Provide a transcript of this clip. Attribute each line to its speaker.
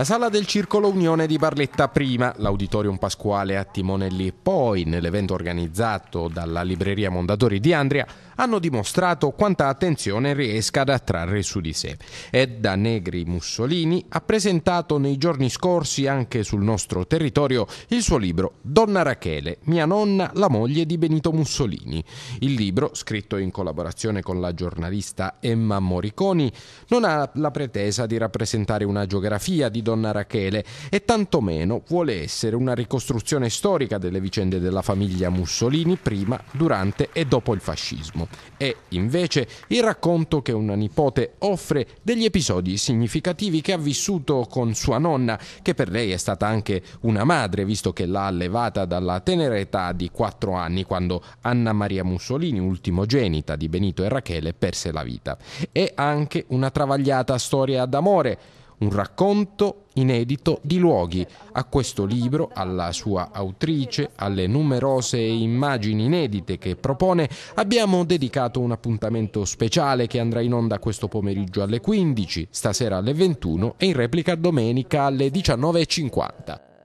Speaker 1: La sala del Circolo Unione di Barletta prima, l'Auditorium Pasquale a Timonelli poi, nell'evento organizzato dalla Libreria Mondadori di Andria, hanno dimostrato quanta attenzione riesca ad attrarre su di sé. Edda Negri Mussolini ha presentato nei giorni scorsi anche sul nostro territorio il suo libro Donna Rachele, mia nonna, la moglie di Benito Mussolini. Il libro, scritto in collaborazione con la giornalista Emma Moriconi, non ha la pretesa di rappresentare una geografia di donna donna Rachele e tantomeno vuole essere una ricostruzione storica delle vicende della famiglia Mussolini prima, durante e dopo il fascismo. È invece il racconto che una nipote offre degli episodi significativi che ha vissuto con sua nonna, che per lei è stata anche una madre, visto che l'ha allevata dalla tenera età di 4 anni, quando Anna Maria Mussolini, ultimogenita di Benito e Rachele, perse la vita. È anche una travagliata storia d'amore, un racconto inedito di luoghi. A questo libro, alla sua autrice, alle numerose immagini inedite che propone, abbiamo dedicato un appuntamento speciale che andrà in onda questo pomeriggio alle 15, stasera alle 21 e in replica domenica alle 19.50.